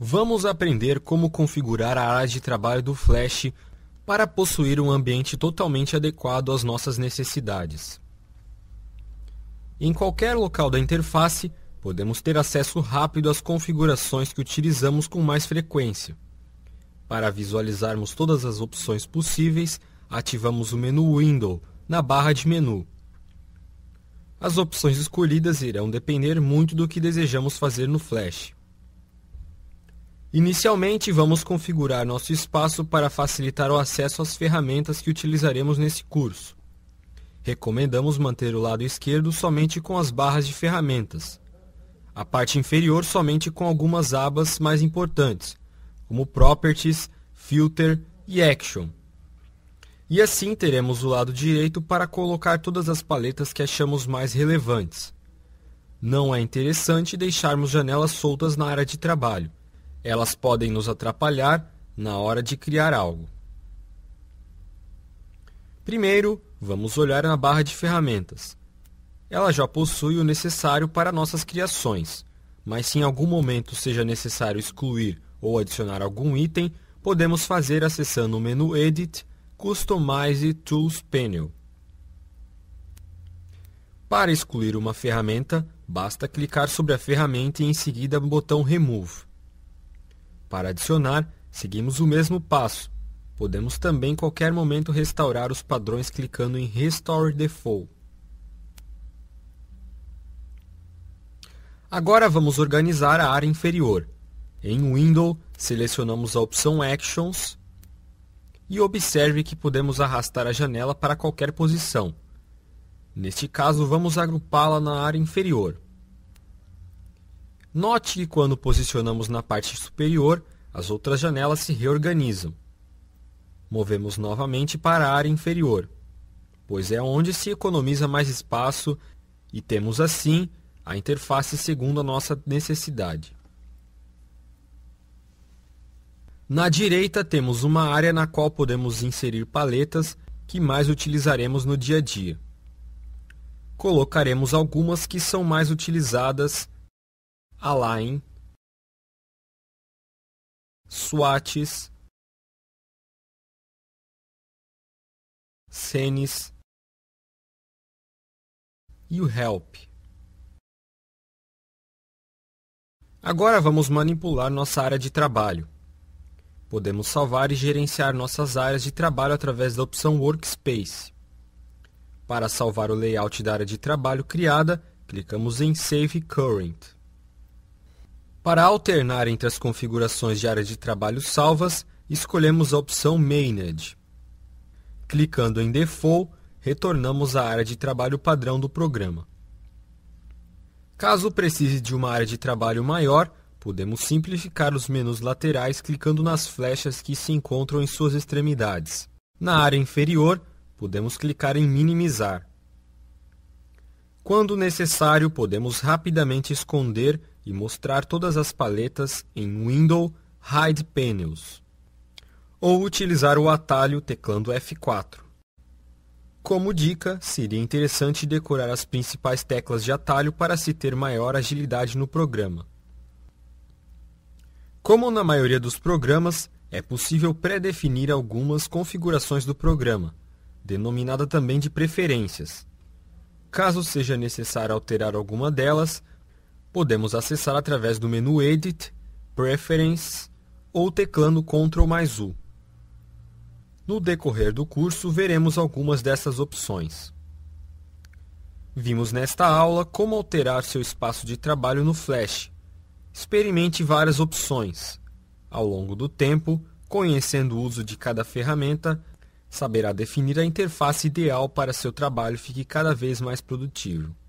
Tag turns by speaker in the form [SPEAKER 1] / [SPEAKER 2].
[SPEAKER 1] Vamos aprender como configurar a área de trabalho do Flash para possuir um ambiente totalmente adequado às nossas necessidades. Em qualquer local da interface, podemos ter acesso rápido às configurações que utilizamos com mais frequência. Para visualizarmos todas as opções possíveis, ativamos o menu Window na barra de menu. As opções escolhidas irão depender muito do que desejamos fazer no Flash. Inicialmente, vamos configurar nosso espaço para facilitar o acesso às ferramentas que utilizaremos nesse curso. Recomendamos manter o lado esquerdo somente com as barras de ferramentas. A parte inferior somente com algumas abas mais importantes, como Properties, Filter e Action. E assim teremos o lado direito para colocar todas as paletas que achamos mais relevantes. Não é interessante deixarmos janelas soltas na área de trabalho elas podem nos atrapalhar na hora de criar algo. Primeiro, vamos olhar na barra de ferramentas. Ela já possui o necessário para nossas criações, mas se em algum momento seja necessário excluir ou adicionar algum item, podemos fazer acessando o menu Edit, Customize Tools Panel. Para excluir uma ferramenta, basta clicar sobre a ferramenta e em seguida o botão Remove. Para adicionar, seguimos o mesmo passo. Podemos também qualquer momento restaurar os padrões clicando em Restore Default. Agora vamos organizar a área inferior. Em Window, selecionamos a opção Actions e observe que podemos arrastar a janela para qualquer posição. Neste caso, vamos agrupá-la na área inferior. Note que quando posicionamos na parte superior, as outras janelas se reorganizam. Movemos novamente para a área inferior, pois é onde se economiza mais espaço e temos assim a interface segundo a nossa necessidade. Na direita temos uma área na qual podemos inserir paletas que mais utilizaremos no dia a dia. Colocaremos algumas que são mais utilizadas Align, Swatches, Senes e o Help. Agora vamos manipular nossa área de trabalho. Podemos salvar e gerenciar nossas áreas de trabalho através da opção Workspace. Para salvar o layout da área de trabalho criada, clicamos em Save Current. Para alternar entre as configurações de área de trabalho salvas, escolhemos a opção Mainnet. Clicando em Default, retornamos à área de trabalho padrão do programa. Caso precise de uma área de trabalho maior, podemos simplificar os menus laterais clicando nas flechas que se encontram em suas extremidades. Na área inferior, podemos clicar em Minimizar. Quando necessário, podemos rapidamente esconder e mostrar todas as paletas em Window Hide Panels, ou utilizar o atalho teclando F4. Como dica, seria interessante decorar as principais teclas de atalho para se ter maior agilidade no programa. Como na maioria dos programas, é possível pré-definir algumas configurações do programa, denominada também de preferências. Caso seja necessário alterar alguma delas, podemos acessar através do menu Edit, Preference ou teclando Ctrl mais U. No decorrer do curso, veremos algumas dessas opções. Vimos nesta aula como alterar seu espaço de trabalho no Flash. Experimente várias opções. Ao longo do tempo, conhecendo o uso de cada ferramenta, saberá definir a interface ideal para seu trabalho fique cada vez mais produtivo.